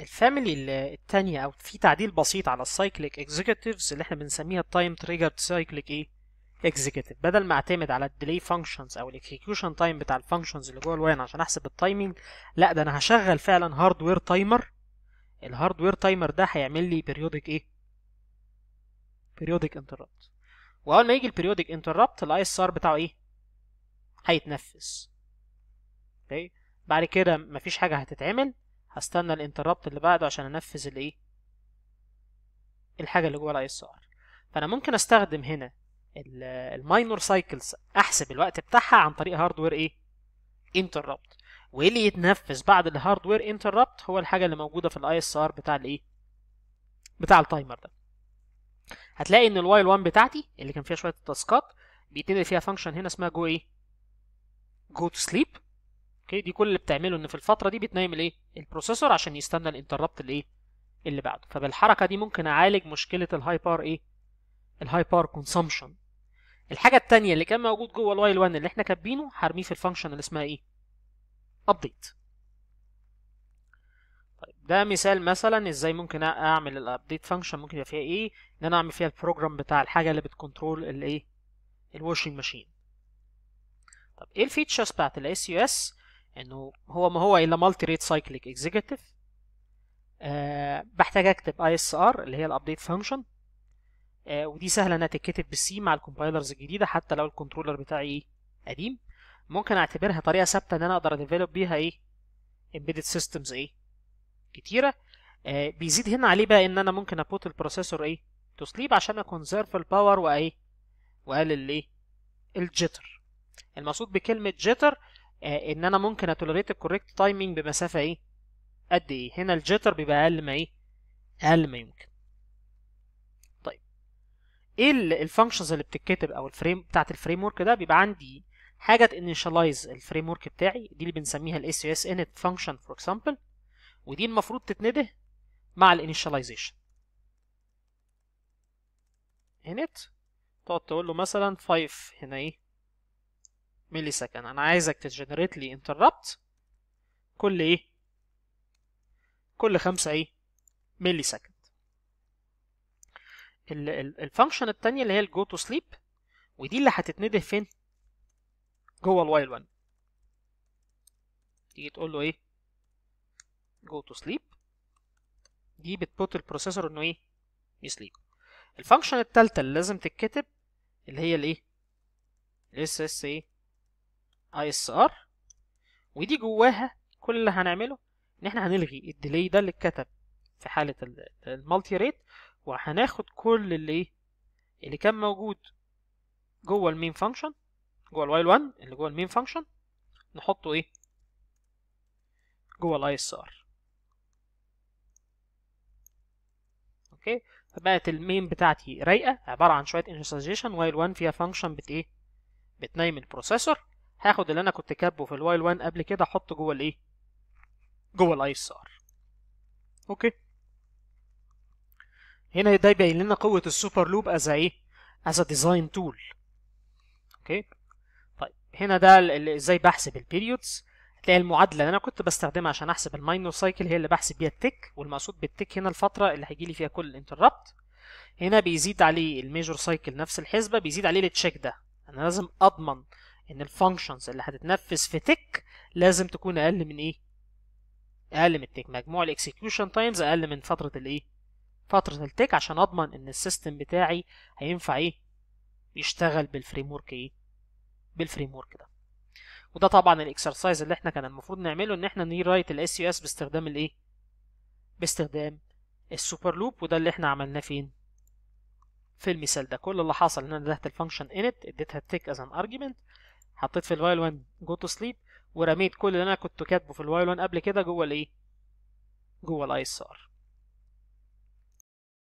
الفاميلي الثانيه او في تعديل بسيط على السايكليك اكزيكتيفز اللي احنا بنسميها التايم تريجر سايكليك ايه اكزيكتيف بدل ما اعتمد على الديلي فانكشنز او الاكسكيوشن تايم بتاع الفانكشنز اللي جوه الوان عشان احسب التايمنج لا ده انا هشغل فعلا هاردوير تايمر الهاردوير تايمر ده هيعمل لي بيريودك ايه بيريودك انتربت واول ما يجي البيريودك انتربت الاي اس ار بتاعه ايه هيتنفس اوكي بعد كده مفيش حاجه هتتعمل هستنى الانتربت اللي بعده عشان انفذ الايه الحاجه اللي جوه الاي اس ار فانا ممكن استخدم هنا الماينور سايكلز احسب الوقت بتاعها عن طريق هاردوير ايه انتربت وايه اللي يتنفذ بعد الهاردوير انتربت هو الحاجه اللي موجوده في الاي اس ار بتاع الايه بتاع التايمر ده هتلاقي ان الوايل 1 بتاعتي اللي كان فيها شويه تاسكات بيتنقل فيها فانكشن هنا اسمها جو ايه جو تو سليب اوكي دي كل اللي بتعمله ان في الفتره دي بتنام الايه البروسيسور عشان يستنى الانتربت الايه اللي بعده فبالحركه دي ممكن اعالج مشكله الهايبر ايه الهايبر كونسامشن الحاجه الثانيه اللي كان موجود جوه الوايل 1 اللي احنا كاتبينه هرميه في الفانكشن اللي اسمها ايه ابديت طيب ده مثال مثلا ازاي ممكن اعمل الابديت فانكشن ممكن يبقى فيها ايه ان انا اعمل فيها البروجرام بتاع الحاجه اللي بتكنترول الايه الواشنج ماشين طب ايه الفيتشرز بتاعت الاس يو اس انه هو ما هو الا مالتي ريت سايكليك اكزيكتيف بحتاج اكتب اي اس ار اللي هي الابديت فانكشن آه ودي سهله انها تتكتب بالسي مع الكومبايلرز الجديده حتى لو الكنترولر بتاعي قديم ممكن اعتبرها طريقه ثابته ان انا اقدر اديفلوب بيها ايه امبيدد سيستمز ايه كتيره آه بيزيد هنا عليه بقى ان انا ممكن ابوت البروسيسور ايه تو سليب عشان اكونزرف الباور وايه واقلل الايه الجيتر المقصود بكلمه جيتر آه، ان انا ممكن اتولريت الكوريكت تايمينج بمسافه ايه قد ايه هنا الجيتر بيبقى اقل ما ايه اقل ما يمكن طيب ايه الفانكشنز اللي بتتكتب او الفريم بتاعت الفريم ورك ده بيبقى عندي حاجه تنشلايز الفريم ورك بتاعي دي اللي بنسميها الاس يو اس انت فانكشن فور اكزامبل ودي المفروض تتنده مع الانيشاليزيشن init تقعد تقول له مثلا 5 هنا ايه ملي سكند انا عايزك تجنريت لي انتربت كل ايه كل خمسة ايه ملي سكند الفانكشن التانية اللي هي الجو تو سليب ودي اللي هتتنده فين جوه الوايل 1 تيجي تقول له ايه جو تو سليب دي بتبوت البروسيسور انه ايه يسليب الفانكشن التالتة اللي لازم تتكتب اللي هي الايه الاس اس ايه اي اس ار ودي جواها كل اللي هنعمله ان احنا هنلغي الديلي ده اللي اتكتب في حاله المالتي ريت وهناخد كل اللي ايه اللي كان موجود جوه المين فانكشن جوه الوايل 1 اللي جوه المين فانكشن نحطه ايه جوه الاي اس ار اوكي فبقت المين بتاعتي رايقه عباره عن شويه initialization وايل 1 فيها فانكشن بت ايه بتنيم البروسيسور هاخد اللي انا كنت كاتبه في الوايل 1 قبل كده احطه جوه الايه جوه الاي اس ار اوكي هنا ده يبين لنا قوه السوبر لوب از ايه از ديزاين تول اوكي طيب هنا ده ازاي بحسب البيريودز هتلاقي المعادله اللي انا كنت بستخدمها عشان احسب الماينو سايكل هي اللي بحسب بيها التك والمقصود بالتك هنا الفتره اللي هيجي لي فيها كل انتربت هنا بيزيد عليه الميجور سايكل نفس الحسبه بيزيد عليه التشيك ده انا لازم اضمن ان الفانكشنز اللي هتتنفذ في تك لازم تكون اقل من ايه اقل من التك مجموع الاكسكيوشن تايمز اقل من فتره الايه فتره التك عشان اضمن ان السيستم بتاعي هينفع ايه يشتغل بالفريم ورك ايه بالفريم ورك ده وده طبعا الاكسرسايز اللي احنا كان المفروض نعمله ان احنا رايت الاس يو اس باستخدام الايه باستخدام السوبر لوب وده اللي احنا عملناه فين في المثال ده كل اللي حصل ان انا فتحت الفانكشن انت اديتها تك از ان ارجيومنت حطيت في الفايل 1 جو تو سليب ورميت كل اللي انا كنت كاتبه في الفايل 1 قبل كده جوه الايه جوه الاي اس ار